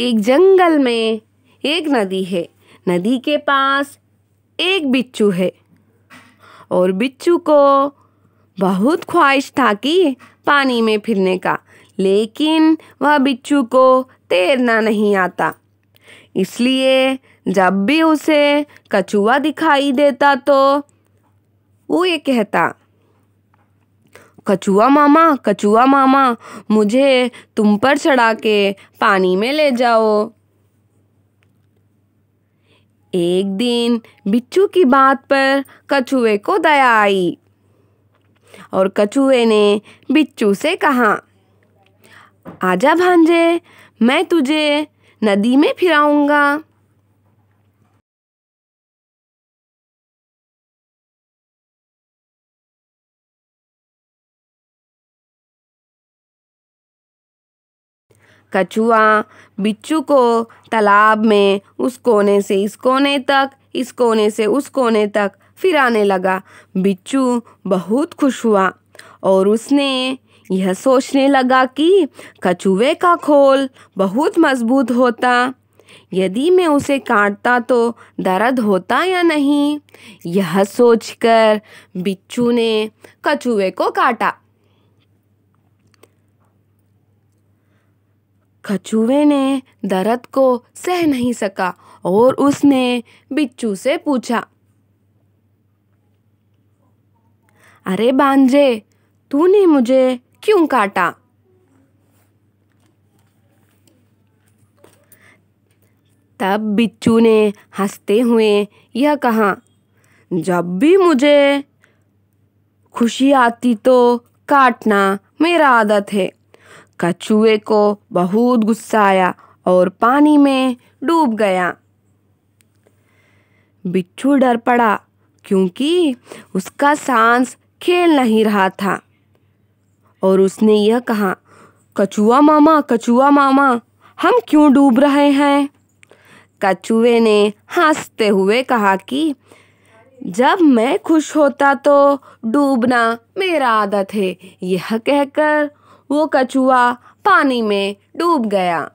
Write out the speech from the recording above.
एक जंगल में एक नदी है नदी के पास एक बिच्छू है और बिच्छू को बहुत ख्वाहिश था कि पानी में फिरने का लेकिन वह बिच्छू को तैरना नहीं आता इसलिए जब भी उसे कछुआ दिखाई देता तो वो ये कहता कछुआ मामा कछुआ मामा मुझे तुम पर चढ़ा के पानी में ले जाओ एक दिन बिच्छू की बात पर कछुए को दया आई और कछुए ने बिच्छू से कहा आजा भांजे मैं तुझे नदी में फिराऊंगा कछुआ बिच्छू को तालाब में उस कोने से इस कोने तक इस कोने से उस कोने तक फिराने लगा बिच्छू बहुत खुश हुआ और उसने यह सोचने लगा कि कछुए का खोल बहुत मजबूत होता यदि मैं उसे काटता तो दर्द होता या नहीं यह सोचकर बिच्छू ने कछुए को काटा कछुए ने दर्द को सह नहीं सका और उसने बिच्छू से पूछा अरे बांजे तूने मुझे क्यों काटा तब बिच्छू ने हंसते हुए यह कहा जब भी मुझे खुशी आती तो काटना मेरा आदत है कछुए को बहुत गुस्सा आया और पानी में डूब गया बिच्छू डर पड़ा क्योंकि उसका सांस खेल नहीं रहा था और उसने यह कहा कछुआ मामा कछुआ मामा हम क्यों डूब रहे हैं कछुए ने हंसते हुए कहा कि जब मैं खुश होता तो डूबना मेरा आदत है यह कहकर वो कछुआ पानी में डूब गया